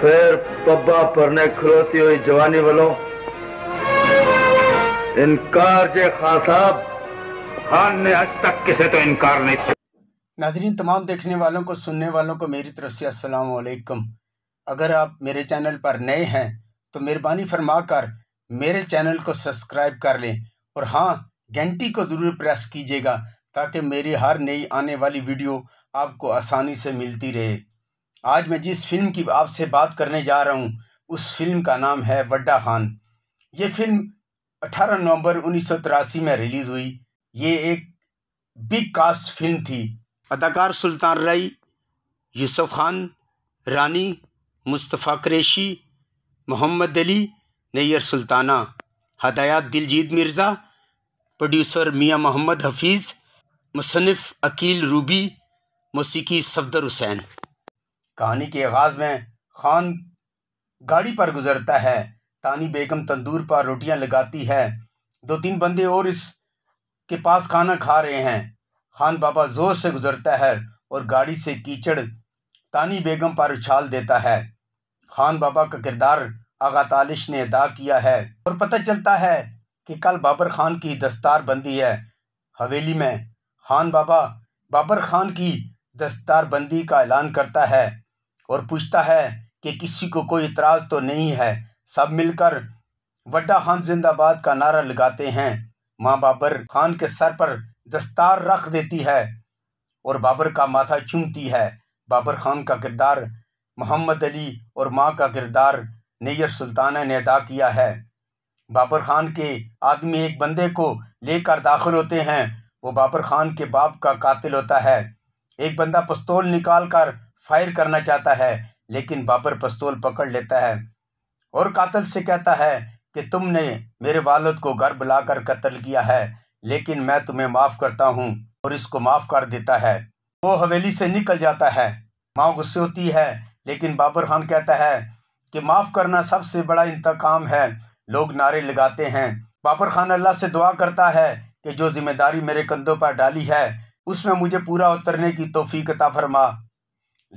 फिर पब्बा परने खलोती हुई जवानी वालों इनकार जे खान साहब खान ने आज तक किसे तो इनकार नहीं नाजरीन तमाम देखने वालों को सुनने वालों को मेरी तरफ से अस्सलाम वालेकुम अगर आप मेरे चैनल पर नए हैं तो मेहरबानी फरमा कर मेरे चैनल को सब्सक्राइब कर लें और हाँ घंटी को ज़रूर प्रेस कीजिएगा ताकि मेरी हर नई आने वाली वीडियो आपको आसानी से मिलती रहे आज मैं जिस फिल्म की आपसे बात करने जा रहा हूँ उस फिल्म का नाम है वड्डा खान ये फिल्म 18 नवंबर उन्नीस में रिलीज़ हुई ये एक बिग कास्ट फिल्म थी अदाकार सुल्तान रई यूसुफ खान रानी मुस्तफ़ा क्रेशी मोहम्मद अली नैर सुल्ताना हदायत दिलजीत मिर्ज़ा प्रोड्यूसर मियाँ मोहम्मद हफीज़ मुसनफ़ अकील रूबी मौसीकी सफदर हुसैन कहानी के आगाज़ में खान गाड़ी पर गुजरता है तानी बेगम तंदूर पर रोटियां लगाती है दो तीन बंदे और इस के पास खाना खा रहे हैं खान बाबा ज़ोर से गुजरता है और गाड़ी से कीचड़ तानी बेगम पर उछाल देता है खान बाबा का किरदार आगा तालिश ने अदा किया है और पता चलता है कि कल बाबर खान की दस्तार बंदी है हवेली में खान बाबा बाबर खान की दस्तार बंदी का ऐलान करता है और पूछता है कि किसी को कोई इतराज़ तो नहीं है सब मिलकर वड्डा खान जिंदाबाद का नारा लगाते हैं माँ बाबर खान के सर पर दस्तार रख देती है और बाबर का माथा चूमती है बाबर खान का किरदार मोहम्मद अली और माँ का किरदार नैयर सुल्ताना ने अदा किया है बाबर खान के आदमी एक बंदे को लेकर दाखिल होते हैं वो बाबर खान के बाप का कातिल होता है एक बंदा पस्तौल निकाल कर फायर करना चाहता है लेकिन बाबर पस्तौल पकड़ लेता है और कातल से कहता है कि तुमने मेरे वालद को घर बुलाकर कत्ल किया है लेकिन मैं तुम्हें माफ़ करता हूँ और इसको माफ़ कर देता है वो हवेली से निकल जाता है माँ गुस्से होती है लेकिन बाबर खान कहता है कि माफ़ करना सबसे बड़ा इंतकाम है लोग नारे लगाते हैं बाबर खान अल्लाह से दुआ करता है कि जो जिम्मेदारी मेरे कंधों पर डाली है उसमें मुझे पूरा उतरने की तोफ़ी कता फरमा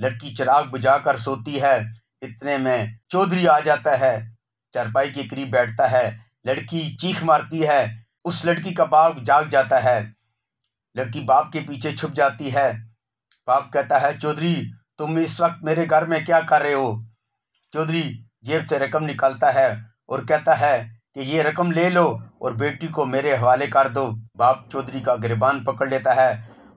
लड़की चिराग बुझाकर सोती है इतने में चौधरी आ जाता है चारपाई के करीब बैठता है लड़की चीख मारती है उस लड़की का बाप जाग जाता है लड़की बाप के पीछे छुप जाती है बाप कहता है चौधरी तुम इस वक्त मेरे घर में क्या कर रहे हो चौधरी जेब से रकम निकालता है और कहता है कि ये रकम ले लो और बेटी को मेरे हवाले कर दो बाप चौधरी का गिरबान पकड़ लेता है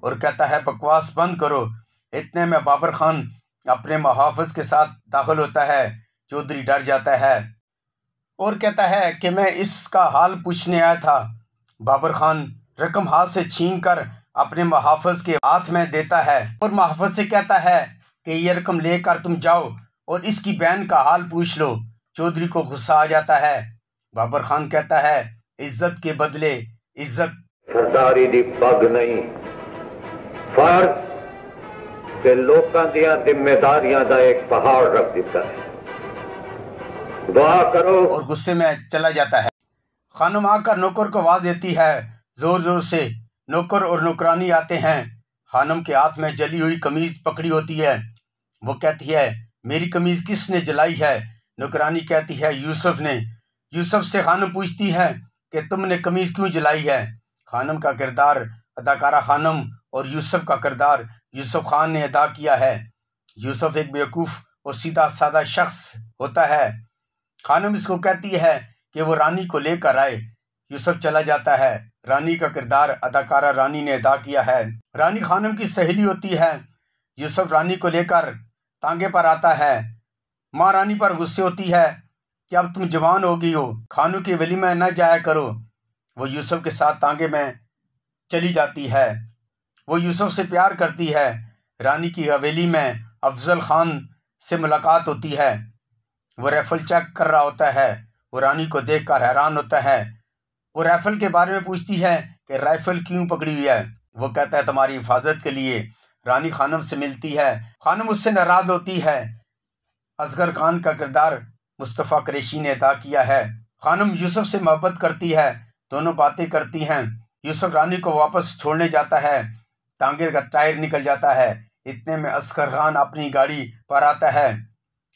और कहता है बकवास बंद करो इतने में बाबर खान अपने महाफज के साथ दाखिल होता है चौधरी डर जाता है और कहता है कि मैं इसका हाल पूछने आया था बाबर खान रकम हाथ से छीन कर अपने महाफज के हाथ में देता है और महाफज से कहता है कि ये रकम लेकर तुम जाओ और इसकी बहन का हाल पूछ लो चौधरी को गुस्सा आ जाता है बाबर खान कहता है इज्जत के बदले इज्जत सरदारी दी पग नहीं फर्ज के लोगों ਦੀਆਂ ਜ਼ਿੰਮੇਵਾਰੀਆਂ ਦਾ ਇੱਕ ਪਹਾੜ ਰੱਖ ਦਿੱਤਾ है दुआ करो और गुस्से में चला जाता है खानम आकर नौकर को आवाज देती है जोर जोर से नौकर और नौकरानी आते हैं खानम के हाथ में जली हुई कमीज पकड़ी होती है वो कहती है मेरी कमीज किसने जलाई है नौकरानी कहती है यूसुफ ने यूसुफ से खानम पूछती है कि तुमने कमीज क्यों जलाई है खानम का किरदार अदाकारा खानम और यूसुफ का किरदार यूसुफ खान ने अदा किया है यूसुफ एक बेवकूफ़ और सीधा साधा शख्स होता है खानम इसको कहती है कि वो रानी को लेकर आए यूसुफ चला जाता है रानी का किरदार अदाकारा रानी ने अदा किया है रानी खानम की सहेली होती है यूसुफ रानी को लेकर तांगे पर आता है माँ रानी पर गुस्से होती है कि अब तुम जवान हो गई हो खानू की वली में न जाया करो वो यूसुफ के साथ तांगे में चली जाती है वो यूसुफ से प्यार करती है रानी की हवेली में अफजल खान से मुलाकात होती है वो रैफल चेक कर रहा होता है वो रानी को देख कर हैरान होता है वो राइफल के बारे में पूछती है कि राइफल क्यों पकड़ी हुई है वो कहता है तुम्हारी हिफाजत के लिए रानी खानम से मिलती है खानम उससे नाराज़ होती है असगर खान का किरदार मुस्तफ़ा करेशी ने अदा किया है खानम यूसुफ से मोहब्बत करती है दोनों बातें करती हैं यूसुफ रानी को वापस छोड़ने जाता है टांगे का टायर निकल जाता है इतने में असगर खान अपनी गाड़ी पर आता है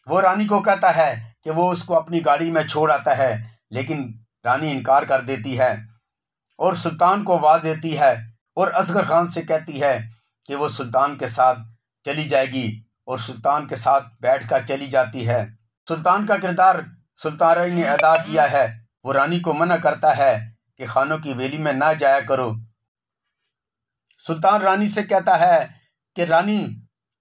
वो रानी को कहता है कि वो उसको अपनी गाड़ी में छोड़ आता है लेकिन रानी इनकार कर देती है और सुल्तान को आवाज़ देती है और असगर खान से कहती है कि वो सुल्तान के साथ चली जाएगी और सुल्तान के साथ बैठकर चली जाती है सुल्तान का किरदार सुल्तान ने अदा किया है वो रानी को मना करता है कि खानों की वेली में ना जाया करो सुल्तान रानी से कहता है कि रानी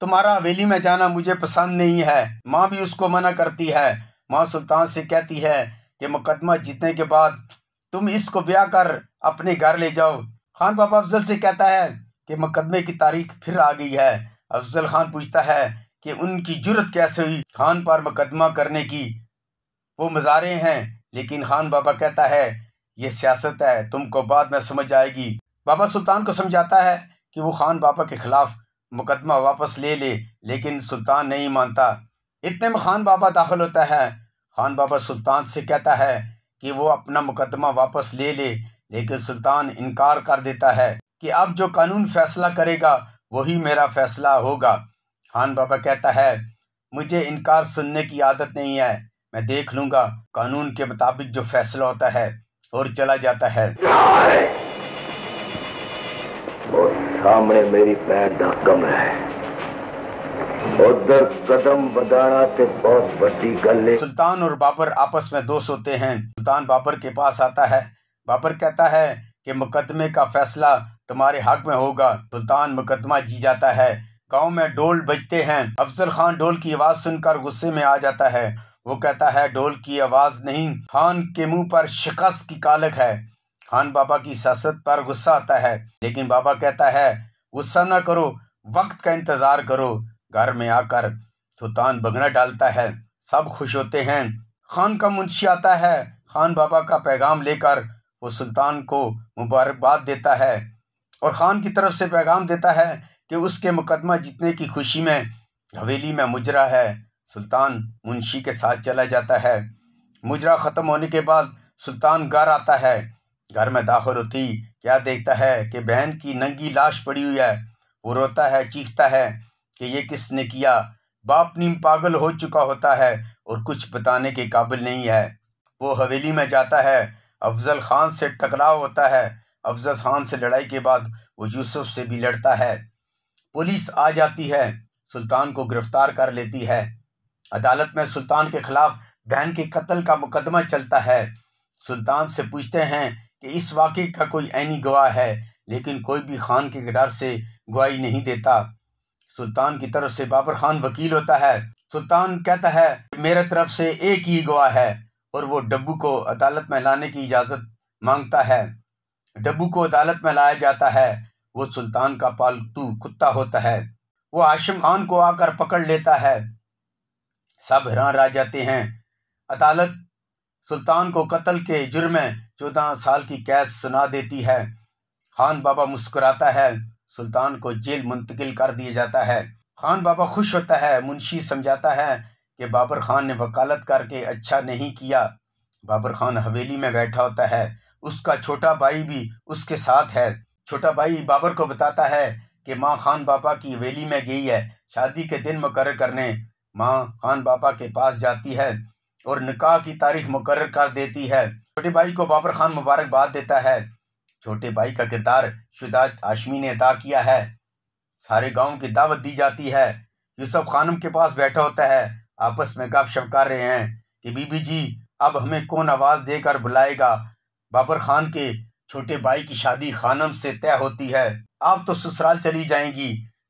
तुम्हारा हवेली में जाना मुझे पसंद नहीं है माँ भी उसको मना करती है माँ सुल्तान से कहती है कि मुकदमा जीतने के बाद तुम इसको ब्याह कर अपने घर ले जाओ खान बाबा अफजल से कहता है कि मुकदमे की तारीख फिर आ गई है अफजल खान पूछता है कि उनकी जुरत कैसे हुई खान पर मुकदमा करने की वो मज़ारे हैं लेकिन खान बाबा कहता है ये सियासत है तुमको बाद में समझ आएगी बाबा सुल्तान को समझाता है कि वो खान बाबा के ख़िलाफ़ मुकदमा वापस ले ले लेकिन सुल्तान नहीं मानता इतने में खान बाबा दाखिल होता है खान बाबा सुल्तान से कहता है कि वो अपना मुकदमा वापस ले ले लेकिन सुल्तान इनकार कर देता है कि अब जो कानून फैसला करेगा वही मेरा फैसला होगा खान बाबा कहता है मुझे इनकार सुनने की आदत नहीं है मैं देख लूंगा कानून के मुताबिक जो फैसला होता है और चला जाता है और सामने मेरी पैर का कमरा है उधर कदम बढ़ाना ते बहुत बड़ी गल सुल्तान और बाबर आपस में दोस्त होते हैं सुल्तान बाबर के पास आता है बाबर कहता है कि मुकदमे का फैसला तुम्हारे हक में होगा सुल्तान मुकदमा जी जाता है गांव में ढोल बजते हैं अफजल खान ढोल की आवाज सुनकर गुस्से में आ जाता है वो कहता है ढोल की आवाज नहीं खान के मुंह पर शिकस्त की कालक है खान बाबा की सियासत पर गुस्सा आता है लेकिन बाबा कहता है गुस्सा ना करो वक्त का इंतज़ार करो घर में आकर सुल्तान बगना डालता है सब खुश होते हैं खान का मुंशी आता है खान बाबा का पैगाम लेकर वो सुल्तान को मुबारकबाद देता है और ख़ान की तरफ से पैगाम देता है कि उसके मुकदमा जीतने की खुशी में हवेली में मुजरा है सुल्तान मुंशी के साथ चला जाता है मुजरा ख़त्म होने के बाद सुल्तान घर आता है घर में दाखिल होती क्या देखता है कि बहन की नंगी लाश पड़ी हुई है वो रोता है चीखता है कि ये किसने किया बाप नीम पागल हो चुका होता है और कुछ बताने के काबिल नहीं है वो हवेली में जाता है अफजल खान से टकराव होता है अफजल खान से लड़ाई के बाद वो यूसुफ से भी लड़ता है पुलिस आ जाती है सुल्तान को गिरफ्तार कर लेती है अदालत में सुल्तान के खिलाफ बहन के कत्ल का मुकदमा चलता है सुल्तान से पूछते हैं कि इस वाक़े का कोई ऐनी गवाह है लेकिन कोई भी खान के किरदार से गवाही नहीं देता सुल्तान की तरफ से बाबर खान वकील होता है सुल्तान कहता है मेरे तरफ से एक ही गवाह है और वो डब्बू को अदालत में लाने की इजाज़त मांगता है डब्बू को अदालत में लाया जाता है वो सुल्तान का पालतू कुत्ता होता है वो आशिम खान को आकर पकड़ लेता है सब हैरान रह जाते हैं अदालत सुल्तान को कत्ल के जुर्म में चौदह साल की कैद सुना देती है खान बाबा मुस्कुराता है सुल्तान को जेल मुंतकिल कर दिया जाता है खान बाबा खुश होता है मुंशी समझाता है कि बाबर खान ने वकालत करके अच्छा नहीं किया बाबर खान हवेली में बैठा होता है उसका छोटा भाई भी उसके साथ है छोटा भाई बाबर को बताता है कि माँ खान बाबा की हवेली में गई है शादी के दिन मुकर करने माँ खान बाबा के पास जाती है और निकाह की तारीख मुकर कर देती है छोटे भाई को बाबर खान मुबारकबाद देता है छोटे भाई का किरदार शुदा आशमी ने अदा किया है सारे गांव की दावत दी जाती है यूसुफ खानम के पास बैठा होता है आपस में गप शप कर रहे हैं कि बीबी जी अब हमें कौन आवाज़ देकर बुलाएगा बाबर खान के छोटे भाई की शादी खानम से तय होती है आप तो ससुराल चली जाएंगी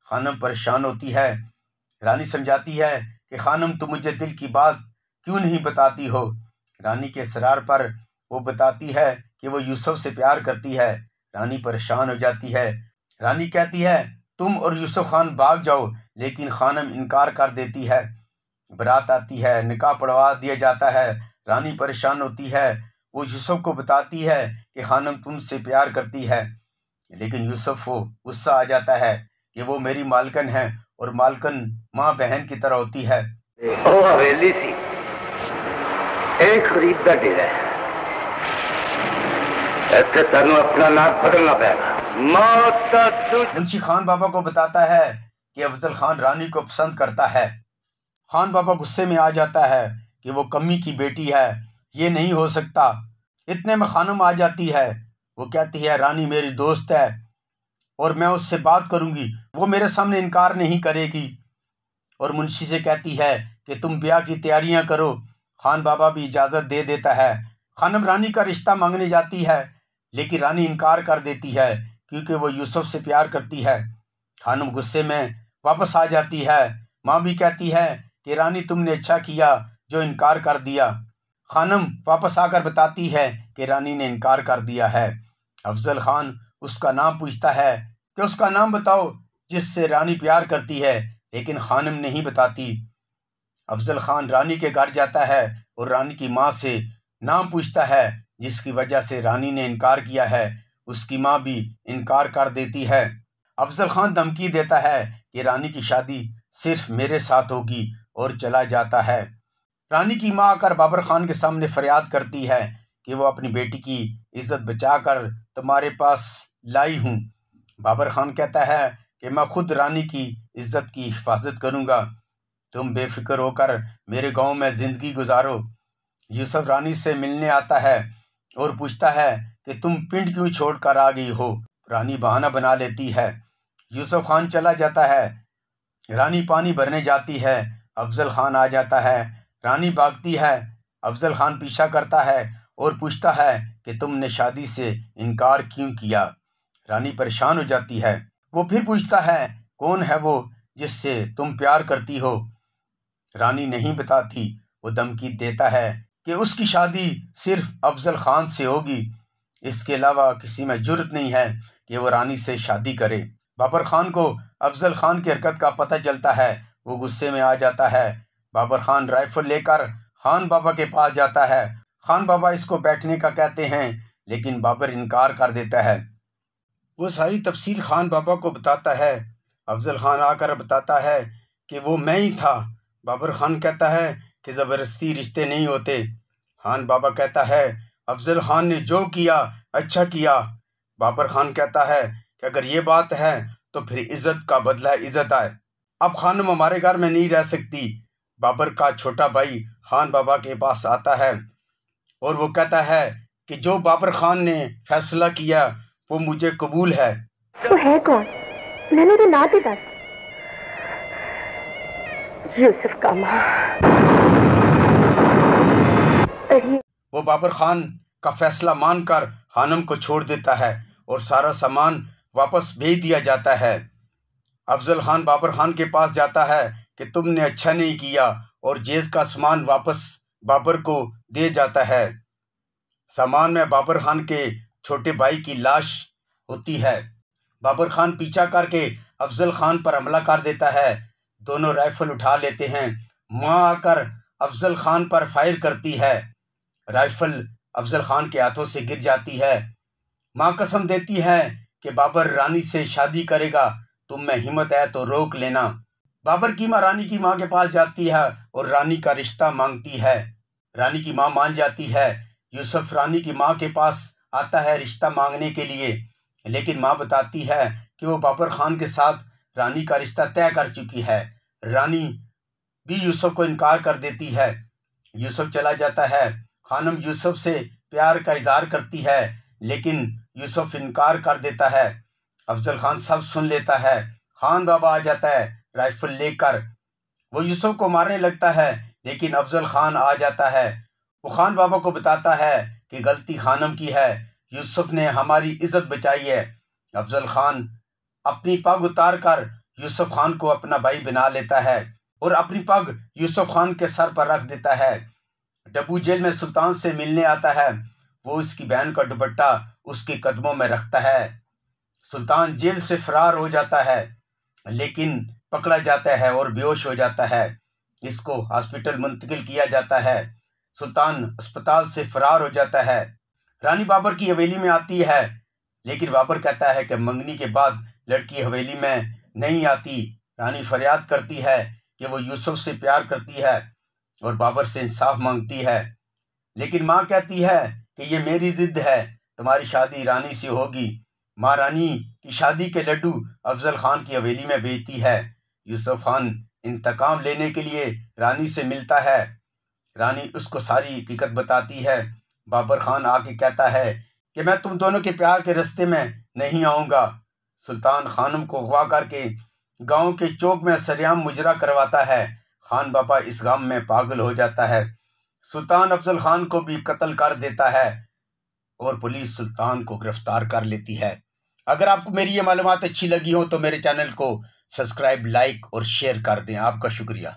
खानम परेशान होती है रानी समझाती है कि खानम तुम मुझे दिल की बात क्यों नहीं बताती हो रानी के सरार पर वो बताती है कि वो यूसुफ से प्यार करती है रानी परेशान हो जाती है रानी कहती है तुम और यूसुफ खान भाग जाओ लेकिन खानम इनकार कर देती है बरात आती है निकाह पढ़वा दिया जाता है रानी परेशान होती है वो यूसुफ को बताती है कि खानम तुमसे प्यार करती है लेकिन यूसुफ को गुस्सा आ जाता है कि वो मेरी मालकन है और मालकन माँ बहन की तरह होती है ओ हवेली थी एक खरीद का डेरा है मुंशी खान बाबा को बताता है कि अफजल खान रानी को पसंद करता है खान बाबा गुस्से में आ जाता है कि वो कमी की बेटी है ये नहीं हो सकता इतने में खानम आ जाती है वो कहती है रानी मेरी दोस्त है और मैं उससे बात करूंगी वो मेरे सामने इनकार नहीं करेगी और मुंशी से कहती है कि तुम ब्याह की तैयारियां करो खान बाबा भी इजाज़त दे देता है खानम रानी का रिश्ता मांगने जाती है लेकिन रानी इनकार कर देती है क्योंकि वो यूसुफ से प्यार करती है खानम गुस्से में वापस आ जाती है माँ भी कहती है कि रानी तुमने अच्छा किया जो इनकार कर दिया खानम वापस आकर बताती है कि रानी ने इनकार कर दिया है अफजल खान उसका नाम पूछता है कि उसका नाम बताओ जिससे रानी प्यार करती है लेकिन खानम नहीं बताती अफजल खान रानी के घर जाता है और रानी की माँ से नाम पूछता है जिसकी वजह से रानी ने इनकार किया है उसकी माँ भी इनकार कर देती है अफजल खान धमकी देता है कि रानी की शादी सिर्फ मेरे साथ होगी और चला जाता है रानी की माँ आकर बाबर खान के सामने फरियाद करती है कि वो अपनी बेटी की इज्जत बचाकर तुम्हारे पास लाई हूँ बाबर खान कहता है कि मैं खुद रानी की इज्जत की हिफाजत करूँगा तुम बेफिक्र होकर मेरे गांव में ज़िंदगी गुजारो यूसुफ रानी से मिलने आता है चोर पूछता है कि तुम पिंड क्यों छोड़ कर आ गई हो रानी बहाना बना लेती है यूसुफ खान चला जाता है रानी पानी भरने जाती है अफजल खान आ जाता है रानी भागती है अफजल खान पीछा करता है और पूछता है कि तुमने शादी से इनकार क्यों किया रानी परेशान हो जाती है वो फिर पूछता है कौन है वो जिससे तुम प्यार करती हो रानी नहीं बताती वो धमकी देता है कि उसकी शादी सिर्फ अफजल खान से होगी इसके अलावा किसी में जुर्त नहीं है कि वो रानी से शादी करे बाबर खान को अफजल खान की हरकत का पता चलता है वो गुस्से में आ जाता है बाबर खान राइफल लेकर खान बाबा के पास जाता है खान बाबा इसको बैठने का कहते हैं लेकिन बाबर इनकार कर देता है वो सारी तफसील खान बाबा को बताता है अफजल खान आकर बताता है कि वो मैं ही था बाबर खान कहता है कि ज़बरदस्ती रिश्ते नहीं होते खान बाबा कहता है अफजल खान ने जो किया अच्छा किया बाबर खान कहता है कि अगर ये बात है तो फिर इज्जत का बदला इज्जत आए अब खानम हमारे घर में नहीं रह सकती बाबर का छोटा भाई खान बाबा के पास आता है और वो कहता है कि जो बाबर खान ने फैसला किया वो मुझे कबूल है तो है कौन मैंने तो ना यूसुफ का माँ वो बाबर खान का फैसला मानकर खानम को छोड़ देता है और सारा सामान वापस भेज दिया जाता है अफजल खान बाबर खान के पास जाता है कि तुमने अच्छा नहीं किया और जेज का सामान वापस बाबर को दे जाता है सामान में बाबर खान के छोटे भाई की लाश होती है बाबर खान पीछा करके अफजल खान पर हमला कर देता है दोनों राइफल उठा लेते हैं माँ आकर अफजल खान पर फायर करती है राइफल अफजल खान के हाथों से गिर जाती है माँ कसम देती है कि बाबर रानी से शादी करेगा तुम में हिम्मत है तो रोक लेना बाबर की माँ रानी की माँ के पास जाती है और रानी का रिश्ता मांगती है रानी की माँ मान जाती है यूसुफ रानी की माँ के पास आता है रिश्ता मांगने के लिए लेकिन माँ बताती है कि वो बाबर खान के साथ रानी का रिश्ता तय कर चुकी है रानी भी यूसुफ को इनकार कर देती है यूसुफ चला जाता है खानम यूसुफ से प्यार का इजहार करती है लेकिन यूसुफ इनकार कर देता है अफजल खान सब सुन लेता है खान बाबा आ जाता है राइफल लेकर वो यूसुफ को मारने लगता है लेकिन अफजल खान आ जाता है वो खान बाबा को बताता है कि गलती खानम की है यूसुफ ने हमारी इज्जत बचाई है अफजल खान अपनी पग उतार कर यूसुफ खान को अपना भाई बना लेता है और अपनी पग यूसुफ खान के सर पर रख देता है डब्बू जेल में सुल्तान से मिलने आता है वो उसकी बहन का दुपट्टा उसके कदमों में रखता है सुल्तान जेल से फरार हो जाता है लेकिन पकड़ा जाता है और बेहोश हो जाता है इसको हॉस्पिटल मुंतकिल किया जाता है सुल्तान अस्पताल से फरार हो जाता है रानी बाबर की हवेली में आती है लेकिन बाबर कहता है कि मंगनी के बाद लड़की हवेली में नहीं आती रानी फरियाद करती है कि वो यूसुफ से प्यार करती है और बाबर से इंसाफ मांगती है लेकिन माँ कहती है कि ये मेरी जिद है तुम्हारी शादी रानी से होगी माँ रानी की शादी के लड्डू अफजल खान की हवेली में बेचती है यूसुफ खान इंतकाम लेने के लिए रानी से मिलता है रानी उसको सारी हकीकत बताती है बाबर खान आके कहता है कि मैं तुम दोनों के प्यार के रस्ते में नहीं आऊँगा सुल्तान खानम को अगवा करके गांव के चौक में सरेआम मुजरा करवाता है खान बाबा इस गम में पागल हो जाता है सुल्तान अफजल खान को भी कत्ल कर देता है और पुलिस सुल्तान को गिरफ्तार कर लेती है अगर आपको मेरी ये मालूम अच्छी लगी हो तो मेरे चैनल को सब्सक्राइब लाइक और शेयर कर दें आपका शुक्रिया